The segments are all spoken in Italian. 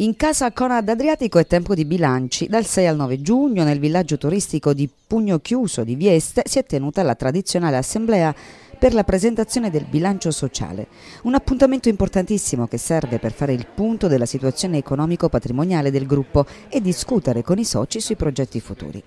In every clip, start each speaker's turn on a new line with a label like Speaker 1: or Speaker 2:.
Speaker 1: In casa Conad Adriatico è tempo di bilanci. Dal 6 al 9 giugno nel villaggio turistico di Pugno Chiuso di Vieste si è tenuta la tradizionale assemblea per la presentazione del bilancio sociale, un appuntamento importantissimo che serve per fare il punto della situazione economico-patrimoniale del gruppo e discutere con i soci sui progetti futuri.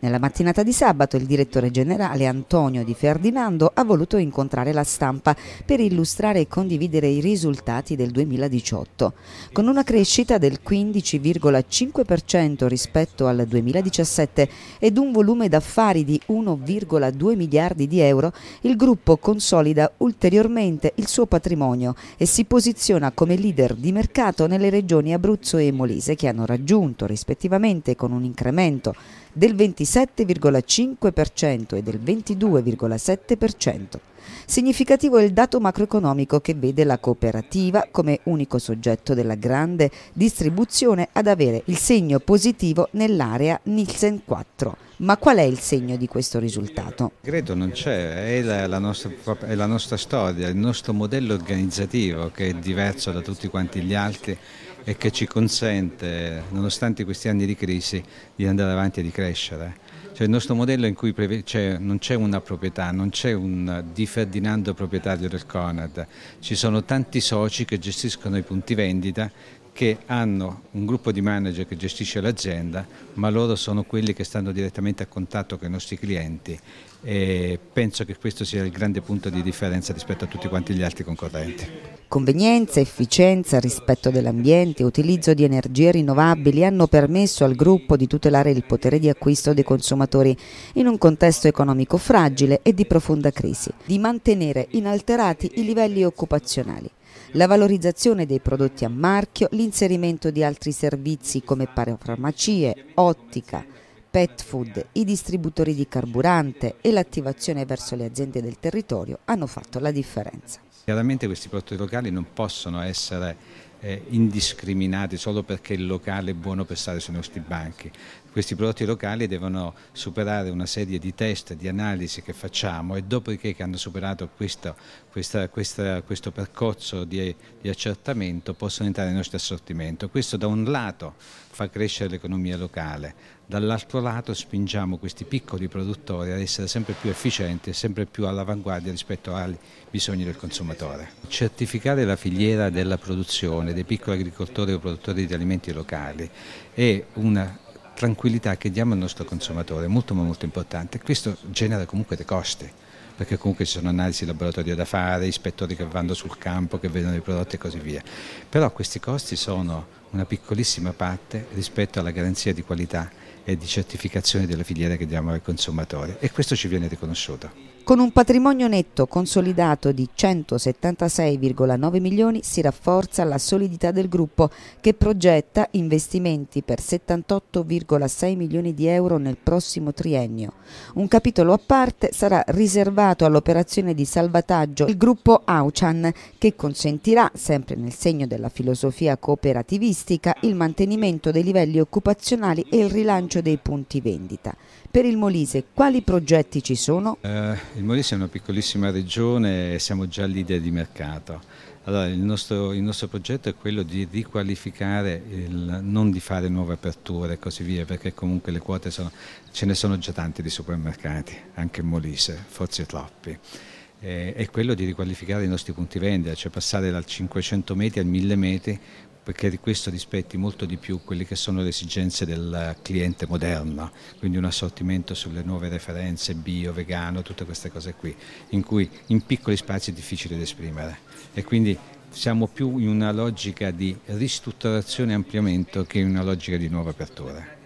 Speaker 1: Nella mattinata di sabato il direttore generale Antonio Di Ferdinando ha voluto incontrare la stampa per illustrare e condividere i risultati del 2018, con una crescita del 15,5% rispetto al 2017 ed un volume d'affari di 1,2 miliardi di euro, il gruppo consolida ulteriormente il suo patrimonio e si posiziona come leader di mercato nelle regioni Abruzzo e Molise che hanno raggiunto rispettivamente con un incremento del 27,5% e del 22,7% Significativo è il dato macroeconomico che vede la cooperativa come unico soggetto della grande distribuzione ad avere il segno positivo nell'area Nielsen 4. Ma qual è il segno di questo risultato?
Speaker 2: Credo non c'è, è la, la, nostra, è la nostra storia, il nostro modello organizzativo che è diverso da tutti quanti gli altri e che ci consente, nonostante questi anni di crisi, di andare avanti e di crescere. Cioè il nostro modello in cui c'è, non c'è una proprietà, non c'è un Di Ferdinando proprietario del Conad, ci sono tanti soci che gestiscono i punti vendita che hanno un gruppo di manager che gestisce l'azienda, ma loro sono quelli che stanno direttamente a contatto con i nostri clienti e penso che questo sia il grande punto di differenza rispetto a tutti quanti gli altri concorrenti.
Speaker 1: Convenienza, efficienza, rispetto dell'ambiente, utilizzo di energie rinnovabili hanno permesso al gruppo di tutelare il potere di acquisto dei consumatori in un contesto economico fragile e di profonda crisi, di mantenere inalterati i livelli occupazionali la valorizzazione dei prodotti a marchio, l'inserimento di altri servizi come parafarmacie, ottica, pet food, i distributori di carburante e l'attivazione verso le aziende del territorio hanno fatto la differenza.
Speaker 2: Chiaramente questi prodotti locali non possono essere eh, indiscriminati solo perché il locale è buono per stare sui nostri banchi. Questi prodotti locali devono superare una serie di test, di analisi che facciamo e dopo che hanno superato questo, questa, questa, questo percorso di, di accertamento possono entrare nel nostro assortimento. Questo da un lato fa crescere l'economia locale, dall'altro lato spingiamo questi piccoli produttori ad essere sempre più efficienti e sempre più all'avanguardia rispetto ai bisogni del consumatore consumatore. Certificare la filiera della produzione dei piccoli agricoltori o produttori di alimenti locali è una tranquillità che diamo al nostro consumatore, molto ma molto importante. Questo genera comunque dei costi, perché comunque ci sono analisi di laboratorio da fare, ispettori che vanno sul campo, che vedono i prodotti e così via. Però questi costi sono una piccolissima parte rispetto alla garanzia di qualità e di certificazione della filiera che diamo al consumatore e questo ci viene riconosciuto.
Speaker 1: Con un patrimonio netto consolidato di 176,9 milioni si rafforza la solidità del gruppo che progetta investimenti per 78,6 milioni di euro nel prossimo triennio. Un capitolo a parte sarà riservato all'operazione di salvataggio il gruppo Auchan che consentirà, sempre nel segno della filosofia cooperativistica, il mantenimento dei livelli occupazionali e il rilancio rilancio dei punti vendita. Per il Molise quali progetti ci sono?
Speaker 2: Eh, il Molise è una piccolissima regione e siamo già leader di mercato. Allora, il, nostro, il, nostro, progetto è quello di riqualificare, il, non di fare nuove aperture e così via, perché comunque le quote sono, ce ne sono già tanti di supermercati, anche in Molise, forse troppi eh, è quello di riqualificare i nostri punti vendita, cioè passare dal 500 metri al 1000 metri perché di questo rispetti molto di più quelle che sono le esigenze del cliente moderna, quindi un assortimento sulle nuove referenze bio, vegano, tutte queste cose qui, in cui in piccoli spazi è difficile da esprimere e quindi siamo più in una logica di ristrutturazione e ampliamento che in una logica di nuova apertura.